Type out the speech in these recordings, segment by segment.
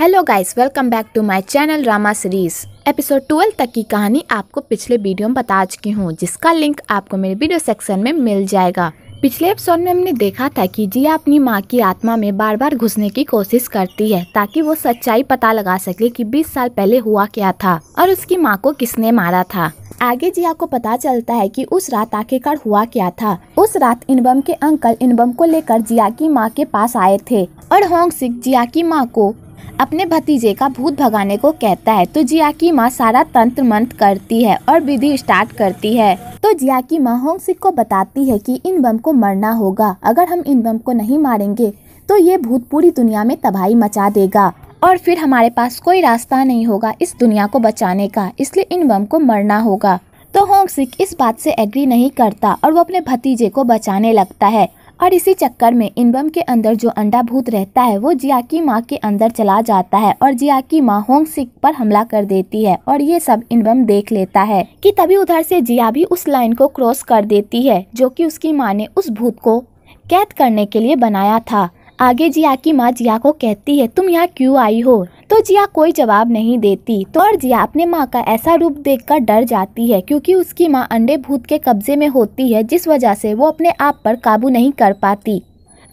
hello guys welcome back to my channel रामा series episode twelve तक की कहानी आपको पिछले वीडियो में बता चुकी हूँ जिसका लिंक आपको मेरे वीडियो सेक्शन में मिल जाएगा पिछले एपिसोड में हमने देखा था कि जिया अपनी माँ की आत्मा में बार बार घुसने की कोशिश करती है ताकि वो सच्चाई पता लगा सके कि 20 साल पहले हुआ क्या था और उसकी माँ को किसने मारा था आगे जिया को पता चलता है कि उस रात आखिरकार हुआ क्या था उस रात इनबम के अंकल इनबम को लेकर जिया की माँ के पास आए थे और होंग सिख जिया की माँ को अपने भतीजे का भूत भगाने को कहता है तो जिया की माँ सारा तंत्र मंत्र करती है और विधि स्टार्ट करती है तो जिया की माँ होंग सिख को बताती है कि इन बम को मरना होगा अगर हम इन बम को नहीं मारेंगे तो ये भूत पूरी दुनिया में तबाही मचा देगा और फिर हमारे पास कोई रास्ता नहीं होगा इस दुनिया को बचाने का इसलिए इन बम को मरना होगा तो होंग सिख इस बात से एग्री नहीं करता और वो अपने भतीजे को बचाने लगता है और इसी चक्कर में इन बम के अंदर जो अंडा भूत रहता है वो जिया की माँ के अंदर चला जाता है और जिया की माँ होंग सिख पर हमला कर देती है और ये सब इन बम देख लेता है कि तभी उधर से जिया भी उस लाइन को क्रॉस कर देती है जो कि उसकी माँ ने उस भूत को कैद करने के लिए बनाया था आगे जिया की माँ जिया को कहती है तुम यहाँ क्यों आई हो तो जिया कोई जवाब नहीं देती तो और जिया अपने माँ का ऐसा रूप देखकर डर जाती है क्योंकि उसकी माँ अंडे भूत के कब्जे में होती है जिस वजह से वो अपने आप पर काबू नहीं कर पाती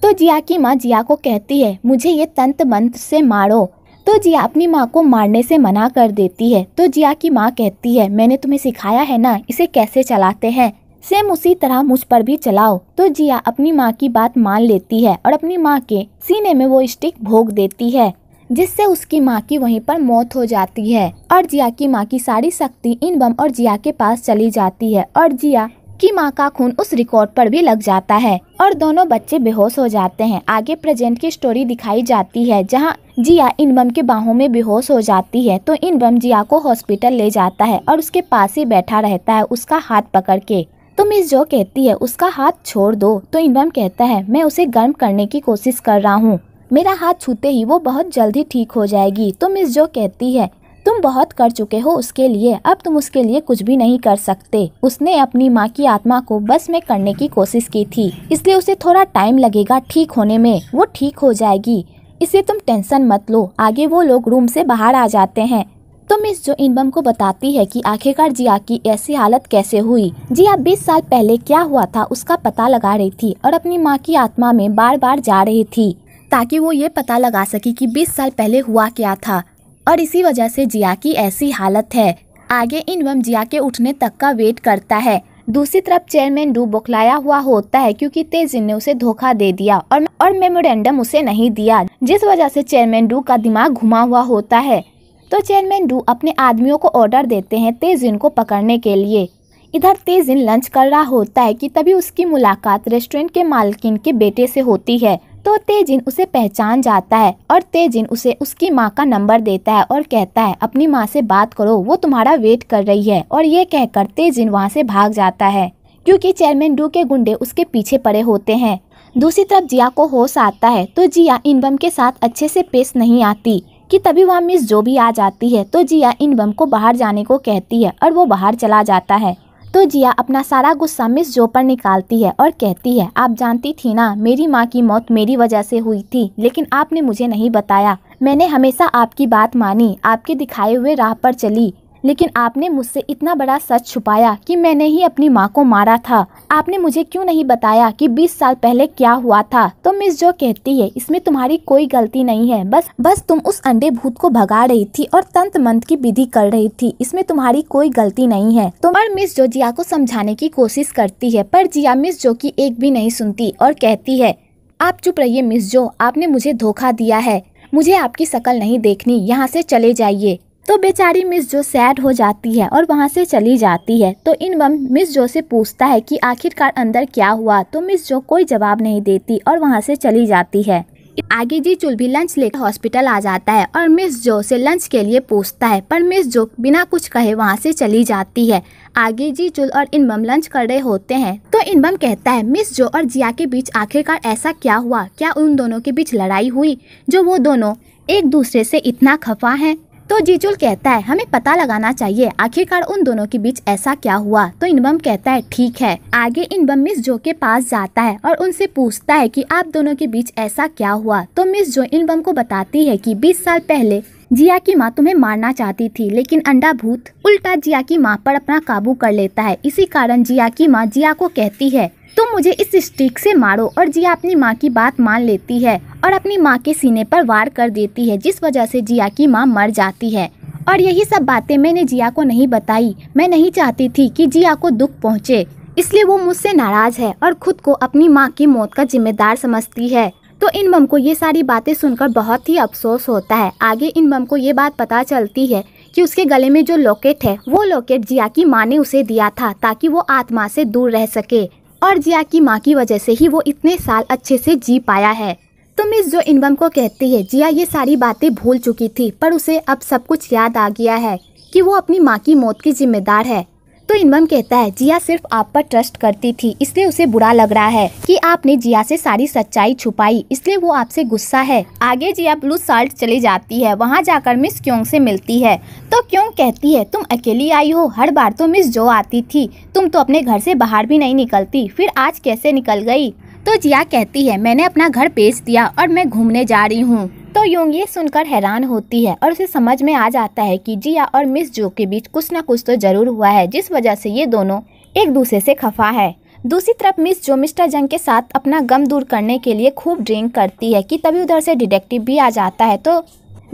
तो जिया की माँ जिया को कहती है मुझे ये तंत्र मंत्र से मारो तो जिया अपनी माँ को मारने से मना कर देती है तो जिया की माँ कहती है मैंने तुम्हें सिखाया है ना इसे कैसे चलाते हैं सेम उसी तरह मुझ पर भी चलाओ तो जिया अपनी माँ की बात मान लेती है और अपनी माँ के सीने में वो स्टिक भोग देती है जिससे उसकी माँ की वहीं पर मौत हो जाती है और जिया की माँ की सारी शक्ति इन बम और जिया के पास चली जाती है और जिया की माँ का खून उस रिकॉर्ड पर भी लग जाता है और दोनों बच्चे बेहोश हो जाते हैं आगे प्रेजेंट की स्टोरी दिखाई जाती है जहाँ जिया इन बम के बाहों में बेहोश हो जाती है तो इन बम जिया को हॉस्पिटल ले जाता है और उसके पास ही बैठा रहता है उसका हाथ पकड़ के तो मिस जो कहती है उसका हाथ छोड़ दो तो इनवम कहता है मैं उसे गर्म करने की कोशिश कर रहा हूँ मेरा हाथ छूते ही वो बहुत जल्दी ठीक हो जाएगी तो मिस जो कहती है तुम बहुत कर चुके हो उसके लिए अब तुम उसके लिए कुछ भी नहीं कर सकते उसने अपनी माँ की आत्मा को बस में करने की कोशिश की थी इसलिए उसे थोड़ा टाइम लगेगा ठीक होने में वो ठीक हो जाएगी इसे तुम टेंशन मत लो आगे वो लोग रूम से बाहर आ जाते हैं तो मिस जो इनबम को बताती है कि आखिरकार जिया की ऐसी हालत कैसे हुई जिया 20 साल पहले क्या हुआ था उसका पता लगा रही थी और अपनी माँ की आत्मा में बार बार जा रही थी ताकि वो ये पता लगा सके कि 20 साल पहले हुआ क्या था और इसी वजह से जिया की ऐसी हालत है आगे इनबम जिया के उठने तक का वेट करता है दूसरी तरफ चेयरमैन डू बुखलाया हुआ होता है क्योंकि तेजिन ने उसे धोखा दे दिया और और मेमोरेंडम उसे नहीं दिया जिस वजह से चेयरमैन डू का दिमाग घुमा हुआ होता है तो चेयरमैन डू अपने आदमियों को ऑर्डर देते हैं तेजिन को पकड़ने के लिए इधर तेजिन लंच कर रहा होता है कि तभी उसकी मुलाकात रेस्टोरेंट के मालकिन के बेटे से होती है तो तेजिन उसे पहचान जाता है और तेजिन उसे उसकी माँ का नंबर देता है और कहता है अपनी माँ से बात करो वो तुम्हारा वेट कर रही है और ये कहकर तेजिन वहाँ से भाग जाता है क्योंकि चेयरमैन डू के गुंडे उसके पीछे पड़े होते हैं दूसरी तरफ जिया को होश आता है तो जिया इनबम के साथ अच्छे से पेश नहीं आती कि तभी वहाँ मिस भी आ जाती है तो जिया इन बम को बाहर जाने को कहती है और वो बाहर चला जाता है तो जिया अपना सारा गुस्सा मिस जो पर निकालती है और कहती है आप जानती थी ना मेरी माँ की मौत मेरी वजह से हुई थी लेकिन आपने मुझे नहीं बताया मैंने हमेशा आपकी बात मानी आपके दिखाए हुए राह पर चली लेकिन आपने मुझसे इतना बड़ा सच छुपाया कि मैंने ही अपनी माँ को मारा था आपने मुझे क्यों नहीं बताया कि 20 साल पहले क्या हुआ था तो मिस जो कहती है इसमें तुम्हारी कोई गलती नहीं है बस बस तुम उस अंडे भूत को भगा रही थी और तंत्र मंत्र की विधि कर रही थी इसमें तुम्हारी कोई गलती नहीं है तो पर मिस जो जिया को समझाने की कोशिश करती है पर जिया मिस जो की एक भी नहीं सुनती और कहती है आप चुप रहिए मिस जो आपने मुझे धोखा दिया है मुझे आपकी शकल नहीं देखनी यहाँ से चले जाइए तो बेचारी मिस जो सैड हो जाती है और वहाँ से चली जाती है तो इन बम मिस जो से पूछता है कि आखिरकार अंदर क्या हुआ तो मिस जो कोई जवाब नहीं देती और वहाँ से चली जाती है आगे जी चुल भी लंच लेकर हॉस्पिटल आ जाता है और मिस जो से लंच के लिए पूछता है पर मिस जो बिना कुछ कहे वहाँ से चली जाती है आगे जी चुल और इनबम लंच कर रहे होते हैं तो इनबम कहता है मिस जो और जिया के बीच आखिरकार ऐसा क्या हुआ क्या उन दोनों के बीच लड़ाई हुई जो वो दोनों एक दूसरे से इतना खफा है तो जीचुल कहता है हमें पता लगाना चाहिए आखिरकार उन दोनों के बीच ऐसा क्या हुआ तो इनबम कहता है ठीक है आगे इनबम मिस जो के पास जाता है और उनसे पूछता है कि आप दोनों के बीच ऐसा क्या हुआ तो मिस जो इनबम को बताती है कि 20 साल पहले जिया की माँ तुम्हें मारना चाहती थी लेकिन अंडा भूत उल्टा जिया की माँ पर अपना काबू कर लेता है इसी कारण जिया की माँ जिया को कहती है तुम मुझे इस स्टिक से मारो और जिया अपनी माँ की बात मान लेती है और अपनी माँ के सीने पर वार कर देती है जिस वजह से जिया की माँ मर जाती है और यही सब बातें मैंने जिया को नहीं बताई मैं नहीं चाहती थी कि जिया को दुख पहुँचे इसलिए वो मुझसे नाराज़ है और खुद को अपनी माँ की मौत का जिम्मेदार समझती है तो इन मम को ये सारी बातें सुनकर बहुत ही अफसोस होता है आगे इन मम को ये बात पता चलती है कि उसके गले में जो लॉकेट है वो लॉकेट जिया की माँ ने उसे दिया था ताकि वो आत्मा से दूर रह सके और जिया की माँ की वजह से ही वो इतने साल अच्छे से जी पाया है तो मिस जो इनबम को कहती है जिया ये सारी बातें भूल चुकी थी पर उसे अब सब कुछ याद आ गया है कि वो अपनी माँ की मौत की जिम्मेदार है तो इनमम कहता है जिया सिर्फ आप पर ट्रस्ट करती थी इसलिए उसे बुरा लग रहा है कि आपने जिया से सारी सच्चाई छुपाई इसलिए वो आपसे गुस्सा है आगे जिया ब्लू साल्ट चली जाती है वहाँ जाकर मिस क्योंग से मिलती है तो क्यों कहती है तुम अकेली आई हो हर बार तो मिस जो आती थी तुम तो अपने घर से बाहर भी नहीं निकलती फिर आज कैसे निकल गई तो जिया कहती है मैंने अपना घर बेच दिया और मैं घूमने जा रही हूँ तो योंग ये सुनकर हैरान होती है और उसे समझ में आ जाता है कि जिया और मिस जो के बीच कुछ ना कुछ तो जरूर हुआ है जिस वजह से ये दोनों एक दूसरे से खफा है दूसरी तरफ मिस जो मिस्टर जंग के साथ अपना गम दूर करने के लिए खूब ड्रिंक करती है कि तभी उधर से डिटेक्टिव भी आ जाता है तो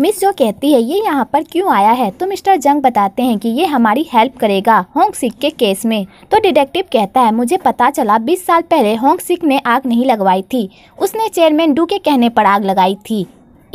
मिस जो कहती है ये यहाँ पर क्यों आया है तो मिस्टर जंग बताते हैं कि ये हमारी हेल्प करेगा होंग सिख के केस में तो डिटेक्टिव कहता है मुझे पता चला 20 साल पहले होंग सिख ने आग नहीं लगवाई थी उसने चेयरमैन डू के कहने पर आग लगाई थी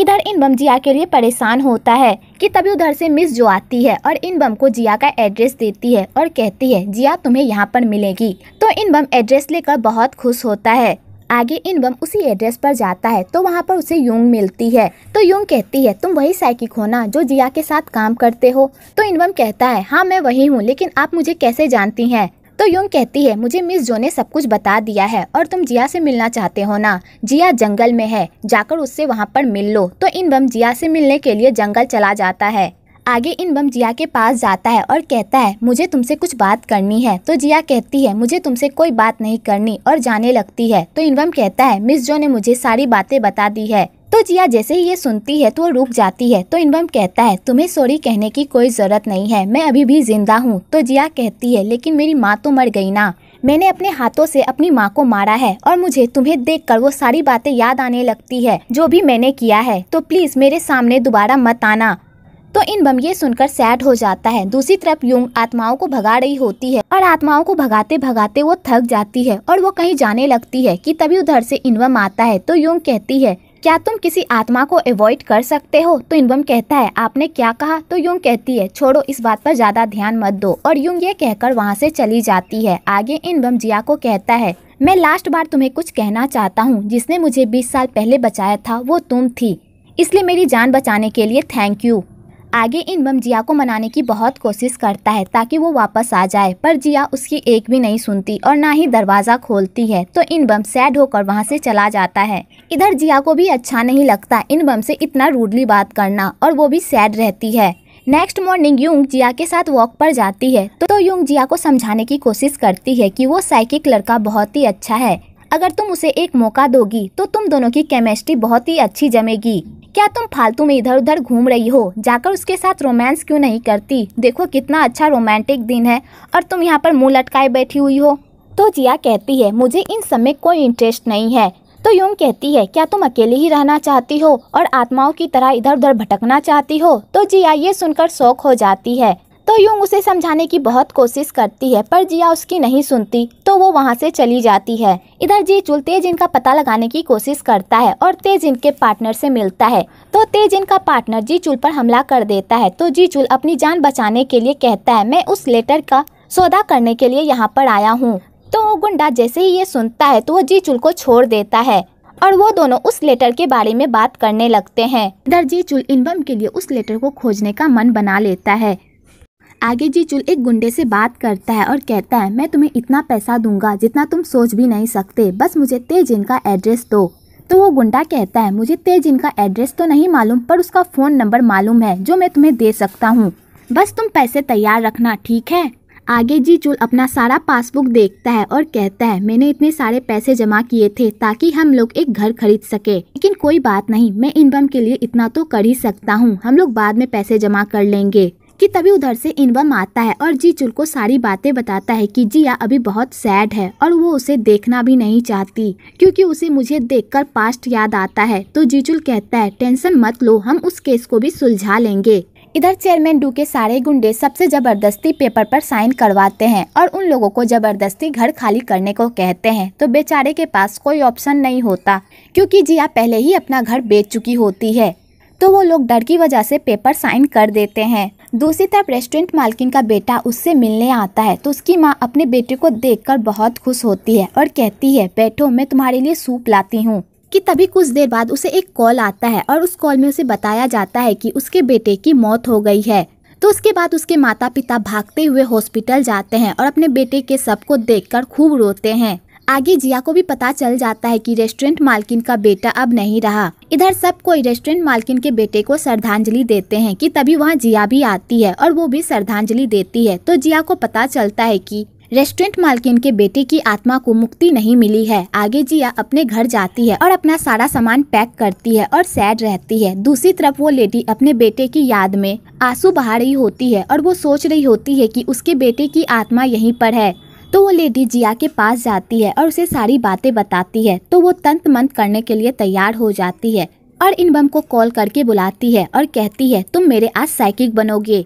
इधर इन बम जिया के लिए परेशान होता है कि तभी उधर से मिस जो आती है और इन बम को जिया का एड्रेस देती है और कहती है जिया तुम्हें यहाँ पर मिलेगी तो इन बम एड्रेस लेकर बहुत खुश होता है आगे इन बम उसी एड्रेस पर जाता है तो वहाँ पर उसे यूंग मिलती है तो यूंग कहती है तुम वही साइकिक हो ना जो जिया के साथ काम करते हो तो इनबम कहता है हाँ मैं वही हूँ लेकिन आप मुझे कैसे जानती हैं तो यूंग कहती है मुझे मिस जो ने सब कुछ बता दिया है और तुम जिया से मिलना चाहते हो ना जिया जंगल में है जाकर उससे वहाँ पर मिल लो तो इनबम जिया से मिलने के लिए जंगल चला जाता है आगे इन बम जिया के पास जाता है और कहता है मुझे तुमसे कुछ बात करनी है तो जिया कहती है मुझे तुमसे कोई बात नहीं करनी और जाने लगती है तो इनबम कहता है मिस जो ने मुझे सारी बातें बता दी है तो जिया जैसे ही ये सुनती है तो वो रुक जाती है तो इनबम कहता है तुम्हें सॉरी कहने की कोई ज़रूरत नहीं है मैं अभी भी जिंदा हूँ तो जिया कहती है लेकिन मेरी माँ तो मर गई ना मैंने अपने हाथों से अपनी माँ को मारा है और मुझे तुम्हें देखकर वो सारी बातें याद आने लगती है जो भी मैंने किया है तो प्लीज़ मेरे सामने दोबारा मत आना तो इन बम ये सुनकर सैड हो जाता है दूसरी तरफ युग आत्माओं को भगा रही होती है और आत्माओं को भगाते भगाते वो थक जाती है और वो कहीं जाने लगती है कि तभी उधर से इनवम आता है तो यूंग कहती है क्या तुम किसी आत्मा को अवॉइड कर सकते हो तो इनबम कहता है आपने क्या कहा तो यूंग कहती है छोड़ो इस बात पर ज्यादा ध्यान मत दो और युग ये कहकर वहाँ से चली जाती है आगे इनबम जिया को कहता है मैं लास्ट बार तुम्हें कुछ कहना चाहता हूँ जिसने मुझे बीस साल पहले बचाया था वो तुम थी इसलिए मेरी जान बचाने के लिए थैंक यू आगे इन बम जिया को मनाने की बहुत कोशिश करता है ताकि वो वापस आ जाए पर जिया उसकी एक भी नहीं सुनती और ना ही दरवाज़ा खोलती है तो इन बम सैड होकर वहाँ से चला जाता है इधर जिया को भी अच्छा नहीं लगता इन बम से इतना रूडली बात करना और वो भी सैड रहती है नेक्स्ट मॉर्निंग युंग जिया के साथ वॉक पर जाती है तो युंग जिया को समझाने की कोशिश करती है कि वो साइकिक लड़का बहुत ही अच्छा है अगर तुम उसे एक मौका दोगी तो तुम दोनों की केमिस्ट्री बहुत ही अच्छी जमेगी क्या तुम फालतू में इधर उधर घूम रही हो जाकर उसके साथ रोमांस क्यों नहीं करती देखो कितना अच्छा रोमांटिक दिन है और तुम यहाँ पर मुंह लटकाए बैठी हुई हो तो जिया कहती है मुझे इन सब में कोई इंटरेस्ट नहीं है तो यूं कहती है क्या तुम अकेले ही रहना चाहती हो और आत्माओं की तरह इधर उधर भटकना चाहती हो तो जिया ये सुनकर शौक हो जाती है तो यूंग उसे समझाने की बहुत कोशिश करती है पर जिया उसकी नहीं सुनती तो वो वहाँ से चली जाती है इधर जी चुल तेज इनका पता लगाने की कोशिश करता है और तेज इनके पार्टनर से मिलता है तो तेज इनका पार्टनर जी चुल पर हमला कर देता है तो जी चुल अपनी जान बचाने के लिए कहता है मैं उस लेटर का सौदा करने के लिए यहाँ पर आया हूँ तो वो गुंडा जैसे ही ये सुनता है तो वो जी चुल को छोड़ देता है और वो दोनों उस लेटर के बारे में बात करने लगते हैं जी चुल इनबम के लिए उस लेटर को खोजने का मन बना लेता है आगे जी चुल एक गुंडे से बात करता है और कहता है मैं तुम्हें इतना पैसा दूंगा जितना तुम सोच भी नहीं सकते बस मुझे तेज इनका एड्रेस दो तो वो गुंडा कहता है मुझे तेज इनका एड्रेस तो नहीं मालूम पर उसका फ़ोन नंबर मालूम है जो मैं तुम्हें दे सकता हूँ बस तुम पैसे तैयार रखना ठीक है आगे जी चुल अपना सारा पासबुक देखता है और कहता है मैंने इतने सारे पैसे जमा किए थे ताकि हम लोग एक घर खरीद सके लेकिन कोई बात नहीं मैं इनकम के लिए इतना तो कर ही सकता हूँ हम लोग बाद में पैसे जमा कर लेंगे कि तभी उधर से इनबम आता है और जीचुल को सारी बातें बताता है कि जिया अभी बहुत सैड है और वो उसे देखना भी नहीं चाहती क्योंकि उसे मुझे देखकर पास्ट याद आता है तो जीचुल कहता है टेंशन मत लो हम उस केस को भी सुलझा लेंगे इधर चेयरमैन डू के सारे गुंडे सबसे जबरदस्ती पेपर पर साइन करवाते हैं और उन लोगों को जबरदस्ती घर खाली करने को कहते हैं तो बेचारे के पास कोई ऑप्शन नहीं होता क्योंकि जिया पहले ही अपना घर बेच चुकी होती है तो वो लोग डर की वजह से पेपर साइन कर देते हैं दूसरी तरफ रेस्टोरेंट मालकिन का बेटा उससे मिलने आता है तो उसकी माँ अपने बेटे को देखकर बहुत खुश होती है और कहती है बैठो मैं तुम्हारे लिए सूप लाती हूँ कि तभी कुछ देर बाद उसे एक कॉल आता है और उस कॉल में उसे बताया जाता है कि उसके बेटे की मौत हो गई है तो उसके बाद उसके माता पिता भागते हुए हॉस्पिटल जाते हैं और अपने बेटे के सबको देखकर खूब रोते हैं आगे जिया को भी पता चल जाता है कि रेस्टोरेंट मालकिन का बेटा अब नहीं रहा इधर सब कोई रेस्टोरेंट मालकिन के बेटे को श्रद्धांजलि देते हैं कि तभी वहाँ जिया भी आती है और वो भी श्रद्धांजलि देती है तो जिया को पता चलता है कि रेस्टोरेंट मालकिन के बेटे की आत्मा को मुक्ति नहीं मिली है आगे जिया अपने घर जाती है और अपना सारा सामान पैक करती है और सैड रहती है दूसरी तरफ वो लेडी अपने बेटे की याद में आंसू बहा रही होती है और वो सोच रही होती है कि उसके बेटे की आत्मा यहीं पर है तो वो लेडी जिया के पास जाती है और उसे सारी बातें बताती है तो वो तंत मंत करने के लिए तैयार हो जाती है और इन बम को कॉल करके बुलाती है और कहती है तुम मेरे आज साइकिक बनोगे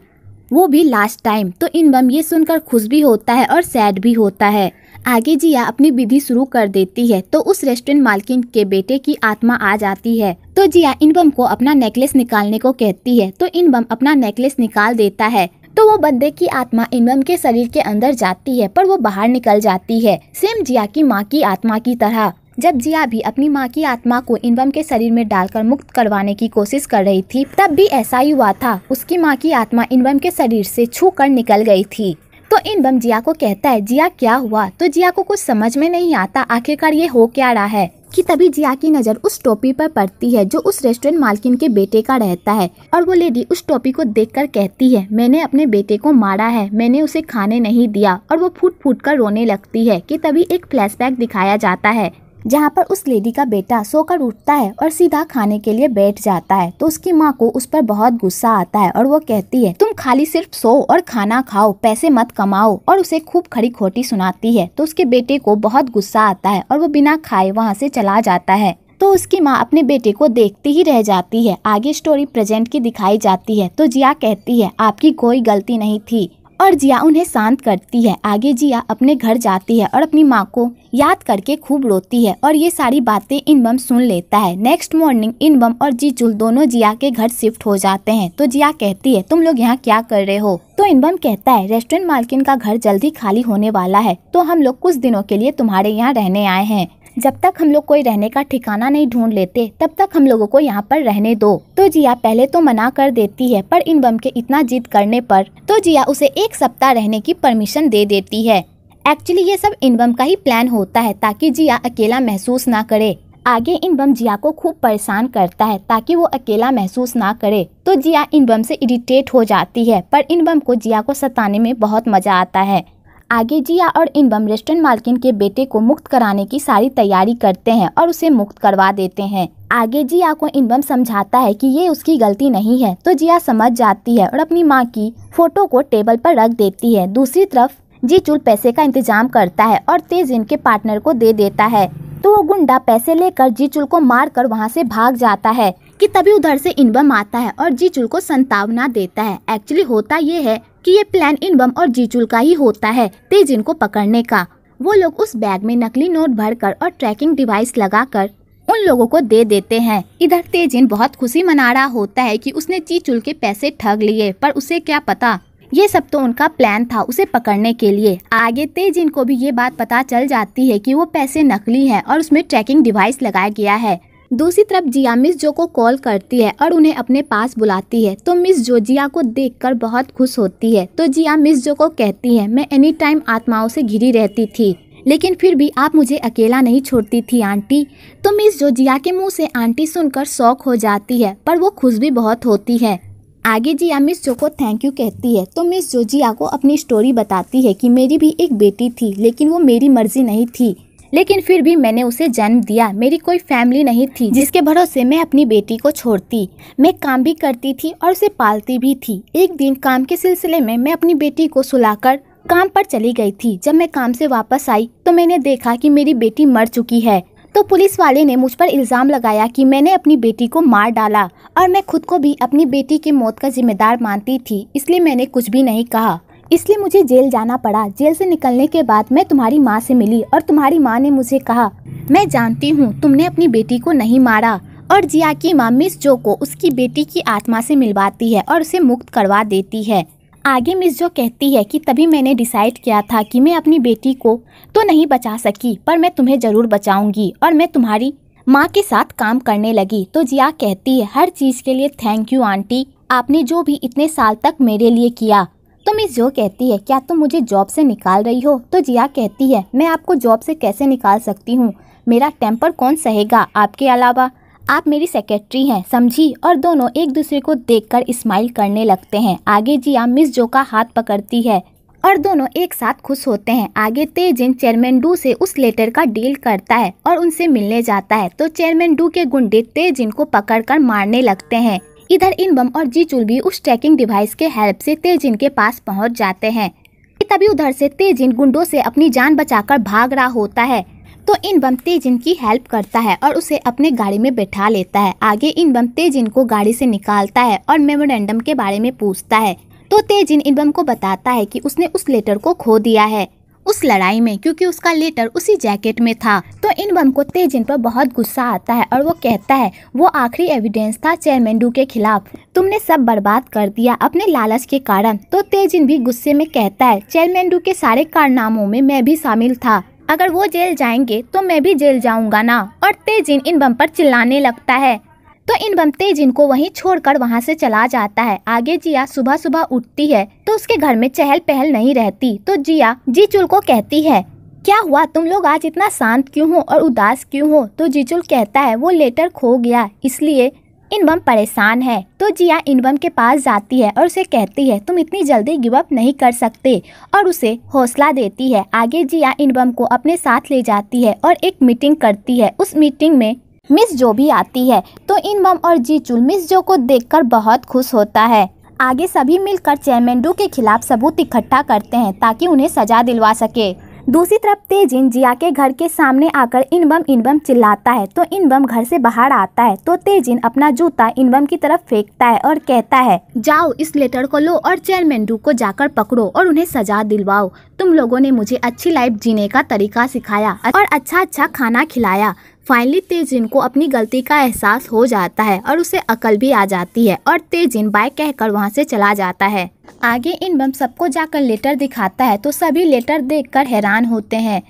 वो भी लास्ट टाइम तो इन बम ये सुनकर खुश भी होता है और सैड भी होता है आगे जिया अपनी विधि शुरू कर देती है तो उस रेस्टोरेंट मालकिन के बेटे की आत्मा आ जाती है तो जिया इन बम को अपना नेकलेस निकालने को कहती है तो इन बम अपना नेकलेस निकाल देता है तो वो बंदे की आत्मा इनम के शरीर के अंदर जाती है पर वो बाहर निकल जाती है सेम जिया की माँ की आत्मा की तरह जब जिया भी अपनी माँ की आत्मा को इनवम के शरीर में डालकर मुक्त करवाने की कोशिश कर रही थी तब भी ऐसा ही हुआ था उसकी माँ की आत्मा इनवम के शरीर से छू कर निकल गई थी तो इनवम जिया को कहता है जिया क्या हुआ तो जिया को कुछ समझ में नहीं आता आखिरकार ये हो क्या रहा है कि तभी जिया की नज़र उस टोपी पर पड़ती है जो उस रेस्टोरेंट मालकिन के बेटे का रहता है और वो लेडी उस टोपी को देखकर कहती है मैंने अपने बेटे को मारा है मैंने उसे खाने नहीं दिया और वो फूट फूट कर रोने लगती है कि तभी एक फ्लैशबैक दिखाया जाता है जहाँ पर उस लेडी का बेटा सोकर उठता है और सीधा खाने के लिए बैठ जाता है तो उसकी माँ को उस पर बहुत गुस्सा आता है और वो कहती है तुम खाली सिर्फ सो और खाना खाओ पैसे मत कमाओ और उसे खूब खड़ी खोटी सुनाती है तो उसके बेटे को बहुत गुस्सा आता है और वो बिना खाए वहाँ से चला जाता है तो उसकी माँ अपने बेटे को देखती ही रह जाती है आगे स्टोरी प्रेजेंट की दिखाई जाती है तो जिया कहती है आपकी कोई गलती नहीं थी और जिया उन्हें शांत करती है आगे जिया अपने घर जाती है और अपनी माँ को याद करके खूब रोती है और ये सारी बातें इनबम सुन लेता है नेक्स्ट मॉर्निंग इनबम और जीचुल दोनों जिया के घर शिफ्ट हो जाते हैं तो जिया कहती है तुम लोग यहाँ क्या कर रहे हो तो इनबम कहता है रेस्टोरेंट मालकिन का घर जल्दी खाली होने वाला है तो हम लोग कुछ दिनों के लिए तुम्हारे यहाँ रहने आए हैं जब तक हम लोग कोई रहने का ठिकाना नहीं ढूंढ लेते तब तक हम लोगों को यहाँ पर रहने दो तो जिया पहले तो मना कर देती है पर इन बम के इतना जिद करने पर तो जिया उसे एक सप्ताह रहने की परमिशन दे देती है एक्चुअली ये सब इन बम का ही प्लान होता है ताकि जिया अकेला महसूस ना करे आगे इन बम जिया को खूब परेशान करता है ताकि वो अकेला महसूस ना करे तो जिया इन बम से इरिटेट हो जाती है पर इन बम को जिया को सताने में बहुत मजा आता है आगे जिया और इनबम रेस्टोरेंट मालकिन के बेटे को मुक्त कराने की सारी तैयारी करते हैं और उसे मुक्त करवा देते हैं आगे जिया को इनबम समझाता है कि ये उसकी गलती नहीं है तो जिया समझ जाती है और अपनी माँ की फोटो को टेबल पर रख देती है दूसरी तरफ जी चुल पैसे का इंतजाम करता है और तेज इनके पार्टनर को दे देता है तो वो गुंडा पैसे लेकर जी चुल को मार कर वहाँ से भाग जाता है कि तभी उधर से इनबम आता है और जीचुल को संतावना देता है एक्चुअली होता ये है कि ये प्लान इनबम और जीचुल का ही होता है तेजिन को पकड़ने का वो लोग उस बैग में नकली नोट भरकर और ट्रैकिंग डिवाइस लगाकर उन लोगों को दे देते हैं इधर तेजिन बहुत खुशी मना रहा होता है कि उसने चीचुल के पैसे ठग लिए पर उसे क्या पता ये सब तो उनका प्लान था उसे पकड़ने के लिए आगे तेजिन को भी ये बात पता चल जाती है कि वो पैसे नकली हैं और उसमें ट्रैकिंग डिवाइस लगाया गया है दूसरी तरफ जिया मिस जो को कॉल करती है और उन्हें अपने पास बुलाती है तो मिस जो जिया को कर बहुत खुश होती है तो जिया मिस जो को कहती है मैं एनी टाइम आत्माओं से घिरी रहती थी लेकिन फिर भी आप मुझे अकेला नहीं छोड़ती थी आंटी तो मिस जो जिया के मुंह से आंटी सुनकर शौक हो जाती है पर वो खुश भी बहुत होती है आगे जिया मिस जो को थैंक यू कहती है तो मिस जोजिया को अपनी स्टोरी बताती है कि मेरी भी एक बेटी थी लेकिन वो मेरी मर्जी नहीं थी लेकिन फिर भी मैंने उसे जन्म दिया मेरी कोई फैमिली नहीं थी जिसके भरोसे मैं अपनी बेटी को छोड़ती मैं काम भी करती थी और उसे पालती भी थी एक दिन काम के सिलसिले में मैं अपनी बेटी को सुलाकर काम पर चली गई थी जब मैं काम से वापस आई तो मैंने देखा कि मेरी बेटी मर चुकी है तो पुलिस वाले ने मुझ पर इल्ज़ाम लगाया कि मैंने अपनी बेटी को मार डाला और मैं खुद को भी अपनी बेटी की मौत का जिम्मेदार मानती थी इसलिए मैंने कुछ भी नहीं कहा इसलिए मुझे जेल जाना पड़ा जेल से निकलने के बाद मैं तुम्हारी माँ से मिली और तुम्हारी माँ ने मुझे कहा मैं जानती हूँ तुमने अपनी बेटी को नहीं मारा और जिया की माँ मिस जो को उसकी बेटी की आत्मा से मिलवाती है और उसे मुक्त करवा देती है आगे मिस जो कहती है कि तभी मैंने डिसाइड किया था कि मैं अपनी बेटी को तो नहीं बचा सकी पर मैं तुम्हें ज़रूर बचाऊंगी और मैं तुम्हारी माँ के साथ काम करने लगी तो जिया कहती है हर चीज़ के लिए थैंक यू आंटी आपने जो भी इतने साल तक मेरे लिए किया तो मिस जो कहती है क्या तुम मुझे जॉब से निकाल रही हो तो जिया कहती है मैं आपको जॉब से कैसे निकाल सकती हूँ मेरा टेम्पर कौन सहेगा आपके अलावा आप मेरी सेक्रेटरी हैं समझी और दोनों एक दूसरे को देखकर स्माइल करने लगते हैं आगे जिया मिस जो का हाथ पकड़ती है और दोनों एक साथ खुश होते हैं आगे तेजिन चेयरमैन डू से उस लेटर का डील करता है और उनसे मिलने जाता है तो चेयरमैन डू के गुंडे तेजिन को पकड़कर मारने लगते हैं इधर इन बम और जी चुल भी उस ट्रैकिंग डिवाइस के हेल्प से तेजिन के पास पहुंच जाते हैं तभी उधर से तेजिन गुंडों से अपनी जान बचाकर भाग रहा होता है तो इन बम तेजिन की हेल्प करता है और उसे अपने गाड़ी में बैठा लेता है आगे इन बम तेजिन को गाड़ी से निकालता है और मेमोरेंडम के बारे में पूछता है तो तेजिन इन बम को बताता है की उसने उस लेटर को खो दिया है उस लड़ाई में क्योंकि उसका लेटर उसी जैकेट में था तो इन बम को तेजिन पर बहुत गुस्सा आता है और वो कहता है वो आखिरी एविडेंस था चेयरमैन डू के खिलाफ तुमने सब बर्बाद कर दिया अपने लालच के कारण तो तेजिन भी गुस्से में कहता है चेयरमैन डू के सारे कारनामों में मैं भी शामिल था अगर वो जेल जाएंगे तो मैं भी जेल जाऊंगा ना और तेजिन इन बम पर चिल्लाने लगता है तो इन बमते जिनको वहीं छोड़कर वहां से चला जाता है आगे जिया सुबह सुबह उठती है तो उसके घर में चहल पहल नहीं रहती तो जिया जीचुल को कहती है क्या हुआ तुम लोग आज इतना शांत क्यों हो और उदास क्यों हो तो जीचुल कहता है वो लेटर खो गया इसलिए इन बम परेशान है तो जिया इनबम के पास जाती है और उसे कहती है तुम इतनी जल्दी गिव अप नहीं कर सकते और उसे हौसला देती है आगे जिया इन बम को अपने साथ ले जाती है और एक मीटिंग करती है उस मीटिंग में मिस जो भी आती है तो इन बम और जीचुल मिस जो को देखकर बहुत खुश होता है आगे सभी मिलकर चैमेंडू के खिलाफ सबूत इकट्ठा करते हैं ताकि उन्हें सजा दिलवा सके दूसरी तरफ तेजिन जिया के घर के सामने आकर इन बम इन बम चिल्लाता है तो इन बम घर से बाहर आता है तो तेजिन अपना जूता इन बम की तरफ फेंकता है और कहता है जाओ इस लेटर को लो और चेयरमैन डू को जाकर पकड़ो और उन्हें सजा दिलवाओ तुम लोगों ने मुझे अच्छी लाइफ जीने का तरीका सिखाया और अच्छा अच्छा खाना खिलाया फाइनली तेजिन को अपनी गलती का एहसास हो जाता है और उसे अकल भी आ जाती है और तेजिन बाइक कहकर वहाँ से चला जाता है आगे इन बम सबको जाकर लेटर दिखाता है तो सभी लेटर देखकर हैरान होते हैं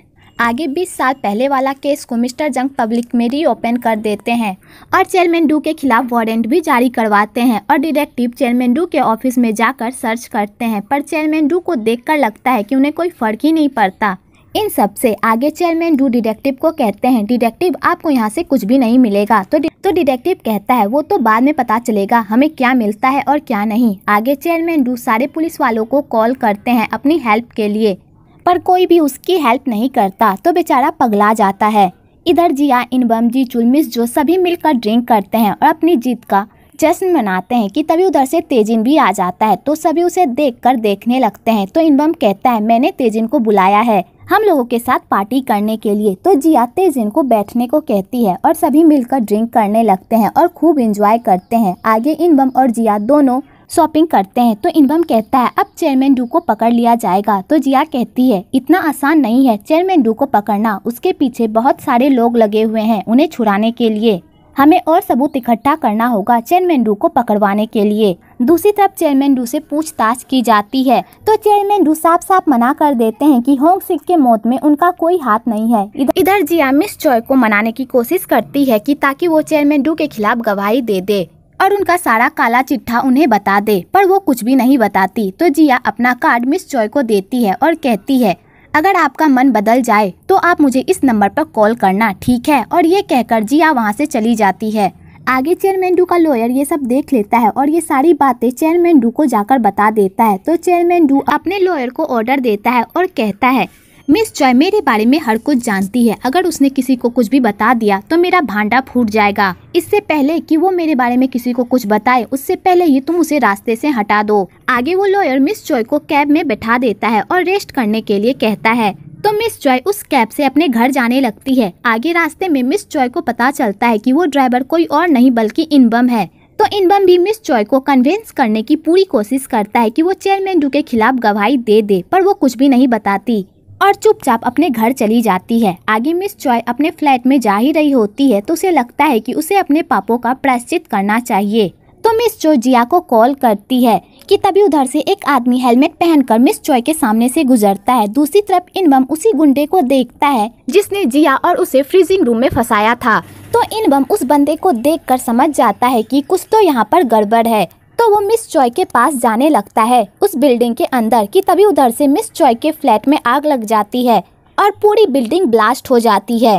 आगे 20 साल पहले वाला केस को मिस्टर जंग पब्लिक में रीओपन कर देते हैं और चेयरमैन डू के खिलाफ वारंट भी जारी करवाते हैं और डिटेक्टिव चेयरमैन डू के ऑफिस में जाकर सर्च करते हैं पर चेयरमैन डू को देखकर लगता है कि उन्हें कोई फ़र्क ही नहीं पड़ता इन सबसे आगे चेयरमैन डू डिटेक्टिव को कहते हैं डिटेक्टिव आपको यहाँ से कुछ भी नहीं मिलेगा तो तो डिटेक्टिव कहता है वो तो बाद में पता चलेगा हमें क्या मिलता है और क्या नहीं आगे चेयरमैन डू सारे पुलिस वालों को कॉल करते हैं अपनी हेल्प के लिए पर कोई भी उसकी हेल्प नहीं करता तो बेचारा पगला जाता है इधर जिया इन जी चुलमिस जो सभी मिलकर ड्रिंक करते हैं और अपनी जीत का जश्न मनाते हैं कि तभी उधर से तेजिन भी आ जाता है तो सभी उसे देखकर देखने लगते हैं तो इनबम कहता है मैंने तेजिन को बुलाया है हम लोगों के साथ पार्टी करने के लिए तो जिया तेज इनको बैठने को कहती है और सभी मिलकर ड्रिंक करने लगते हैं और खूब इंजॉय करते हैं आगे इनबम और जिया दोनों शॉपिंग करते हैं तो इनबम कहता है अब चेयरमैन डू को पकड़ लिया जाएगा तो जिया कहती है इतना आसान नहीं है चेयरमैन डू को पकड़ना उसके पीछे बहुत सारे लोग लगे हुए हैं उन्हें छुड़ाने के लिए हमें और सबूत इकट्ठा करना होगा चेयरमैन डू को पकड़वाने के लिए दूसरी तरफ चेयरमैन डू से पूछताछ की जाती है तो चेयरमैन डू साफ साफ मना कर देते हैं कि होंग सिख के मौत में उनका कोई हाथ नहीं है इधर इधर जिया मिस चॉय को मनाने की कोशिश करती है कि ताकि वो चेयरमैन डू के खिलाफ गवाही दे दे और उनका सारा काला चिट्ठा उन्हें बता दे पर वो कुछ भी नहीं बताती तो जिया अपना कार्ड मिस चॉय को देती है और कहती है अगर आपका मन बदल जाए तो आप मुझे इस नंबर पर कॉल करना ठीक है और ये कहकर जिया वहाँ से चली जाती है आगे चेयरमैन डू का लॉयर ये सब देख लेता है और ये सारी बातें चेयरमैन डू को जाकर बता देता है तो चेयरमैन डू अपने लॉयर को ऑर्डर देता है और कहता है मिस जॉय मेरे बारे में हर कुछ जानती है अगर उसने किसी को कुछ भी बता दिया तो मेरा भांडा फूट जाएगा इससे पहले कि वो मेरे बारे में किसी को कुछ बताए उससे पहले ही तुम उसे रास्ते से हटा दो आगे वो लॉयर मिस जॉय को कैब में बैठा देता है और रेस्ट करने के लिए कहता है तो मिस जॉय उस कैब से अपने घर जाने लगती है आगे रास्ते में मिस जॉय को पता चलता है कि वो ड्राइवर कोई और नहीं बल्कि इनबम है तो इनबम भी मिस जॉय को कन्विंस करने की पूरी कोशिश करता है कि वो चेयरमैन डू के खिलाफ गवाही दे दे पर वो कुछ भी नहीं बताती और चुपचाप अपने घर चली जाती है आगे मिस चॉय अपने फ्लैट में जा ही रही होती है तो उसे लगता है कि उसे अपने पापों का प्रायश्चित करना चाहिए तो मिस चॉय जिया को कॉल करती है कि तभी उधर से एक आदमी हेलमेट पहनकर मिस चॉय के सामने से गुजरता है दूसरी तरफ इनबम उसी गुंडे को देखता है जिसने जिया और उसे फ्रीजिंग रूम में फंसाया था तो इनबम उस बंदे को देखकर समझ जाता है कि कुछ तो यहाँ पर गड़बड़ है तो वो मिस चॉय के पास जाने लगता है उस बिल्डिंग के अंदर की तभी उधर से मिस चॉय के फ्लैट में आग लग जाती है और पूरी बिल्डिंग ब्लास्ट हो जाती है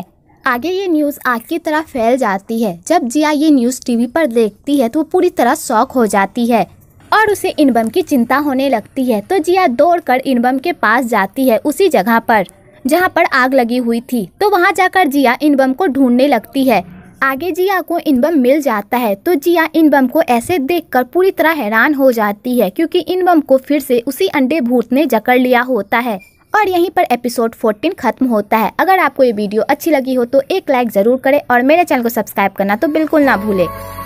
आगे ये न्यूज़ आग की तरह फैल जाती है जब जिया ये न्यूज़ टीवी पर देखती है तो वो पूरी तरह शौक हो जाती है और उसे इनबम की चिंता होने लगती है तो जिया दौड़कर इनबम के पास जाती है उसी जगह पर जहाँ पर आग लगी हुई थी तो वहाँ जाकर जिया इनबम को ढूंढने लगती है आगे जिया को इन बम मिल जाता है तो जिया इन बम को ऐसे देखकर पूरी तरह हैरान हो जाती है क्योंकि इन बम को फिर से उसी अंडे भूत ने जकड़ लिया होता है और यहीं पर एपिसोड 14 खत्म होता है अगर आपको ये वीडियो अच्छी लगी हो तो एक लाइक ज़रूर करें और मेरे चैनल को सब्सक्राइब करना तो बिल्कुल ना भूलें